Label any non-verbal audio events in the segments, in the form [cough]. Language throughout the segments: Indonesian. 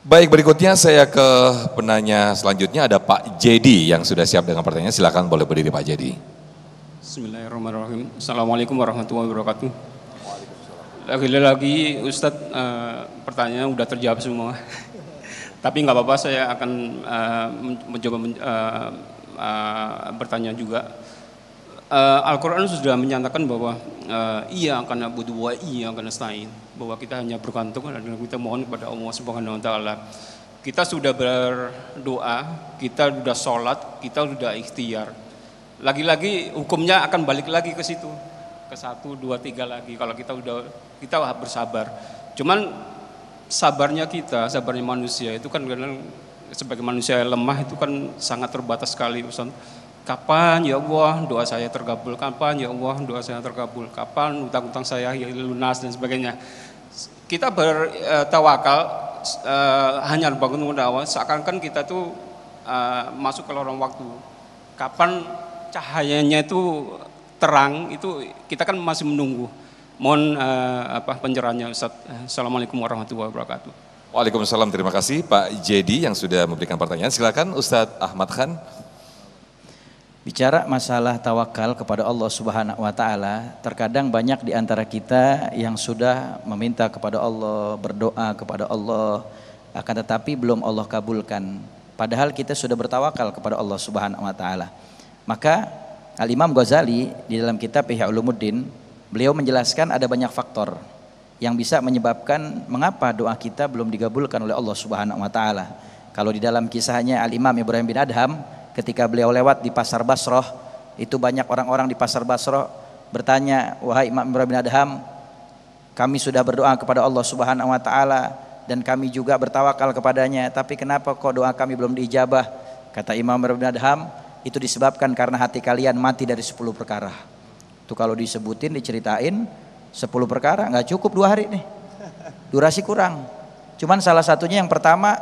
Baik, berikutnya saya ke penanya selanjutnya ada Pak Jedi yang sudah siap dengan pertanyaan. Silakan boleh berdiri Pak Jedi. Bismillahirrahmanirrahim. Assalamualaikum warahmatullahi wabarakatuh. Lagi-lagi Ustadz uh, pertanyaan udah terjawab semua. [laughs] Tapi nggak apa-apa saya akan uh, mencoba men, uh, uh, bertanya juga. Uh, Al-Quran sudah menyatakan bahwa uh, iya karena butuh wa iya karena stain bahwa kita hanya bergantung dan kita mohon kepada Allah Subhanahu Wa Taala kita sudah berdoa kita sudah sholat kita sudah ikhtiar lagi-lagi hukumnya akan balik lagi ke situ ke satu dua tiga lagi kalau kita sudah kita bersabar cuman sabarnya kita sabarnya manusia itu kan kadang sebagai manusia yang lemah itu kan sangat terbatas sekali Ustaz Kapan ya Allah doa saya terkabul? Kapan ya Allah doa saya terkabul? Kapan utang-utang saya ya lunas dan sebagainya? Kita bertawakal eh, hanya bangun kepada Allah seakan-akan kita tuh eh, masuk ke lorong waktu. Kapan cahayanya itu terang itu kita kan masih menunggu. Mohon eh, apa pencerahannya Ustaz. Assalamualaikum warahmatullahi wabarakatuh. Waalaikumsalam, terima kasih Pak Jedi yang sudah memberikan pertanyaan. Silakan Ustadz Ahmad Khan. Bicara masalah tawakal kepada Allah Subhanahu wa taala, terkadang banyak di antara kita yang sudah meminta kepada Allah, berdoa kepada Allah, akan tetapi belum Allah kabulkan. Padahal kita sudah bertawakal kepada Allah Subhanahu wa taala. Maka Al-Imam Ghazali di dalam kitab Ihya Ulumuddin, beliau menjelaskan ada banyak faktor yang bisa menyebabkan mengapa doa kita belum digabulkan oleh Allah Subhanahu wa taala. Kalau di dalam kisahnya Al-Imam Ibrahim bin Adham ketika beliau lewat di pasar Basroh itu banyak orang-orang di pasar Basroh bertanya wahai Imam Imran bin Adham kami sudah berdoa kepada Allah Subhanahu wa taala dan kami juga bertawakal kepadanya tapi kenapa kok doa kami belum diijabah kata Imam Imran bin Adham itu disebabkan karena hati kalian mati dari 10 perkara itu kalau disebutin diceritain 10 perkara nggak cukup dua hari nih durasi kurang cuman salah satunya yang pertama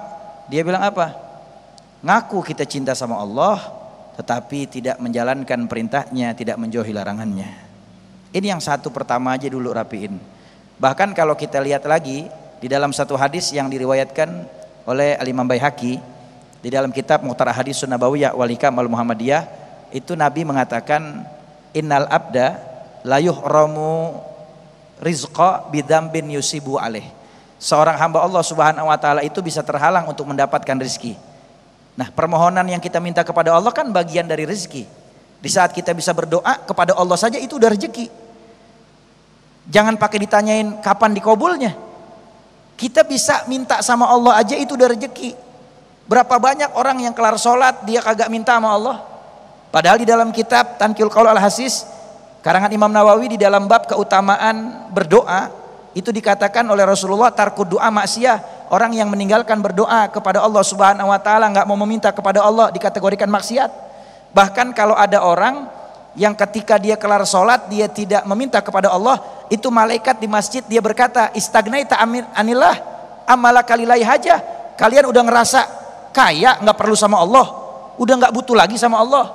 dia bilang apa ngaku kita cinta sama Allah tetapi tidak menjalankan perintahnya, tidak menjauhi larangannya. Ini yang satu pertama aja dulu rapiin. Bahkan kalau kita lihat lagi di dalam satu hadis yang diriwayatkan oleh Al Imam Baihaqi di dalam kitab Muhtar Hadis Sunnabawiyah Walikam Al Muhammadiyah itu Nabi mengatakan innal abda layuh romu rizqa bin yusibu alih Seorang hamba Allah Subhanahu wa taala itu bisa terhalang untuk mendapatkan rizki. Nah permohonan yang kita minta kepada Allah kan bagian dari rezeki. Di saat kita bisa berdoa kepada Allah saja itu udah rezeki. Jangan pakai ditanyain kapan dikobulnya Kita bisa minta sama Allah aja itu udah rezeki. Berapa banyak orang yang kelar sholat dia kagak minta sama Allah. Padahal di dalam kitab Tanqil Qaul Al-Hasis karangan Imam Nawawi di dalam bab keutamaan berdoa itu dikatakan oleh Rasulullah tarkud doa maksiat Orang yang meninggalkan berdoa kepada Allah Subhanahu wa taala nggak mau meminta kepada Allah dikategorikan maksiat. Bahkan kalau ada orang yang ketika dia kelar sholat dia tidak meminta kepada Allah itu malaikat di masjid dia berkata istagnai taamin anillah amala kalilai haja kalian udah ngerasa kaya nggak perlu sama Allah udah nggak butuh lagi sama Allah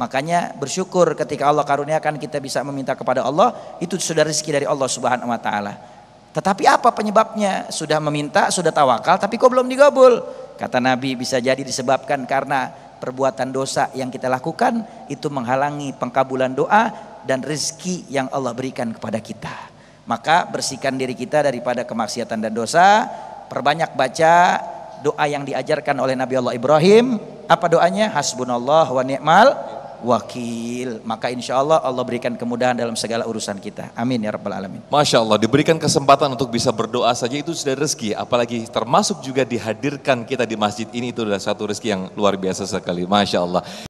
makanya bersyukur ketika Allah karuniakan kita bisa meminta kepada Allah itu sudah rezeki dari Allah subhanahu wa ta'ala tetapi apa penyebabnya? Sudah meminta, sudah tawakal, tapi kok belum digabul? Kata Nabi bisa jadi disebabkan karena perbuatan dosa yang kita lakukan itu menghalangi pengkabulan doa dan rezeki yang Allah berikan kepada kita. Maka bersihkan diri kita daripada kemaksiatan dan dosa, perbanyak baca doa yang diajarkan oleh Nabi Allah Ibrahim. Apa doanya? Hasbunallah wa ni'mal wakil. Maka insya Allah Allah berikan kemudahan dalam segala urusan kita. Amin ya Rabbal Alamin. Masya Allah diberikan kesempatan untuk bisa berdoa saja itu sudah rezeki. Apalagi termasuk juga dihadirkan kita di masjid ini itu adalah satu rezeki yang luar biasa sekali. Masya Allah.